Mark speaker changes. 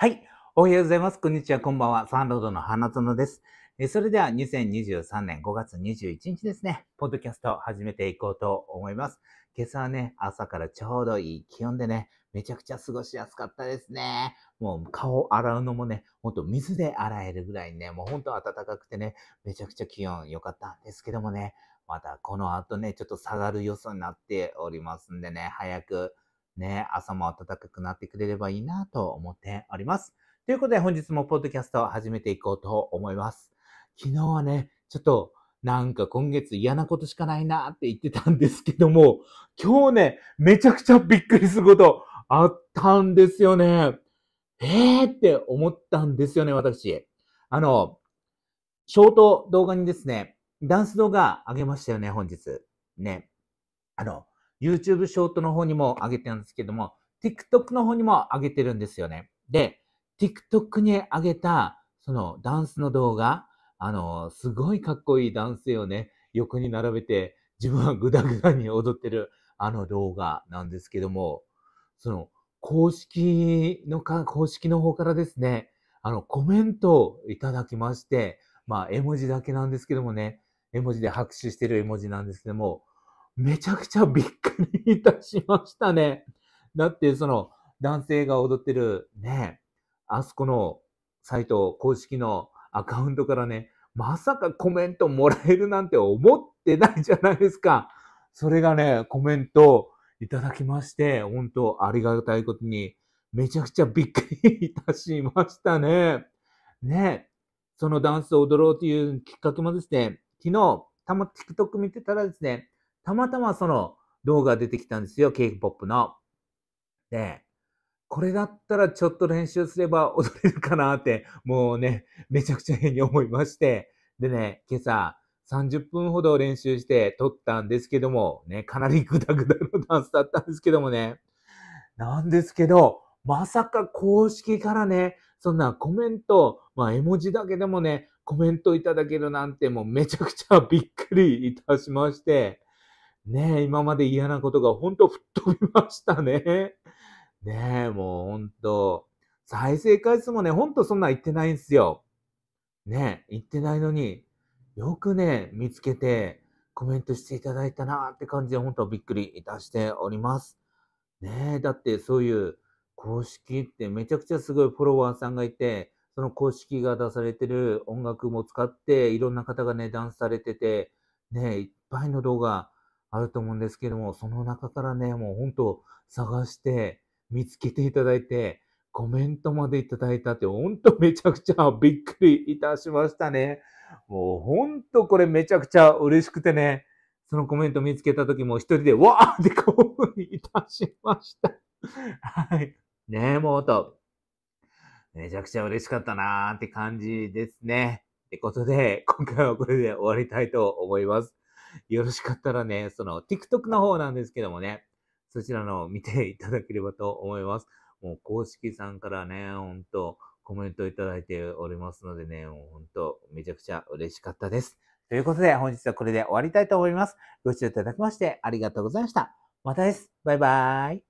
Speaker 1: はい。おはようございます。こんにちは。こんばんは。サンロードの花園です。それでは2023年5月21日ですね、ポッドキャストを始めていこうと思います。今朝はね、朝からちょうどいい気温でね、めちゃくちゃ過ごしやすかったですね。もう顔洗うのもね、ほんと水で洗えるぐらいね、もうほんと暖かくてね、めちゃくちゃ気温良かったんですけどもね、またこの後ね、ちょっと下がる予想になっておりますんでね、早くね、朝も暖かくなってくれればいいなと思っております。ということで本日もポッドキャストを始めていこうと思います。昨日はね、ちょっとなんか今月嫌なことしかないなって言ってたんですけども、今日ね、めちゃくちゃびっくりすることあったんですよね。えーって思ったんですよね、私。あの、ショート動画にですね、ダンス動画あげましたよね、本日。ね。あの、YouTube ショートの方にも上げてるんですけども、TikTok の方にも上げてるんですよね。で、TikTok に上げた、そのダンスの動画、あの、すごいかっこいいダンスをね、横に並べて、自分はグダグダに踊ってるあの動画なんですけども、その、公式のか、公式の方からですね、あの、コメントをいただきまして、まあ、絵文字だけなんですけどもね、絵文字で拍手してる絵文字なんですけども、めちゃくちゃびっくりいたしましたね。だってその男性が踊ってるね、あそこのサイト公式のアカウントからね、まさかコメントもらえるなんて思ってないじゃないですか。それがね、コメントいただきまして、本当ありがたいことに、めちゃくちゃびっくりいたしましたね。ね。そのダンスを踊ろうというきっかけもですね、昨日、たま TikTok 見てたらですね、たまたまその動画出てきたんですよ、K-POP の。で、これだったらちょっと練習すれば踊れるかなって、もうね、めちゃくちゃ変に思いまして。でね、今朝30分ほど練習して撮ったんですけども、ね、かなりグダグダのダンスだったんですけどもね。なんですけど、まさか公式からね、そんなコメント、まあ絵文字だけでもね、コメントいただけるなんてもうめちゃくちゃびっくりいたしまして、ねえ、今まで嫌なことが本当吹っ飛びましたね。ねえ、もう本当再生回数もね、ほんとそんな言ってないんですよ。ねえ、言ってないのに、よくね、見つけて、コメントしていただいたなって感じで、本当びっくりいたしております。ねえ、だってそういう公式ってめちゃくちゃすごいフォロワーさんがいて、その公式が出されてる音楽も使って、いろんな方がね、ダンスされてて、ねえ、いっぱいの動画あると思うんですけども、その中からね、もう本当探して、見つけていただいて、コメントまでいただいたって、ほんとめちゃくちゃびっくりいたしましたね。もうほんとこれめちゃくちゃ嬉しくてね、そのコメント見つけた時も一人でわーって興奮いたしました。はい。ねえ、もうと、めちゃくちゃ嬉しかったなーって感じですね。ってことで、今回はこれで終わりたいと思います。よろしかったらね、その TikTok の方なんですけどもね、そちらのを見ていただければと思います。もう公式さんからね、ほんとコメントいただいておりますのでね、もうほんとめちゃくちゃ嬉しかったです。ということで本日はこれで終わりたいと思います。ご視聴いただきましてありがとうございました。またです。バイバーイ。